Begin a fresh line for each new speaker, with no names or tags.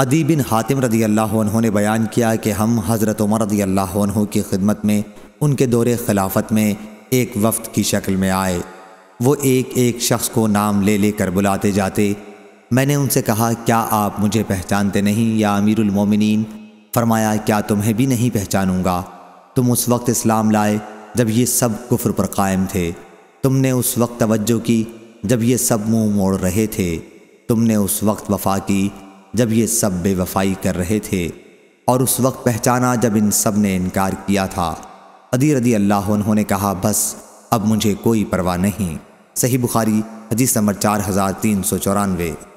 अदी बिन हातिम रदी अल्लाह ने बयान किया कि हम हज़रत उमर रदी अल्लाह की खिदमत में उनके दौरे खिलाफत में एक वफ्त की शक्ल में आए वो एक एक शख्स को नाम ले लेकर बुलाते जाते मैंने उनसे कहा क्या आप मुझे पहचानते नहीं या अमीरमिन फरमाया क्या तुम्हें भी नहीं पहचानूंगा तुम उस वक्त इस्लाम लाए जब ये सब कुफ्र पर कायम थे तुमने उस वक्त तवज्जो की जब ये सब मुंह मोड़ रहे थे तुमने उस वक्त वफा की जब ये सब बेवफाई कर रहे थे और उस वक्त पहचाना जब इन सब ने इनकार किया था अदी रदी अल्लाह उन्होंने कहा बस अब मुझे कोई परवाह नहीं सही बुखारी हदीस नंबर चार हज़ार तीन सौ चौरानवे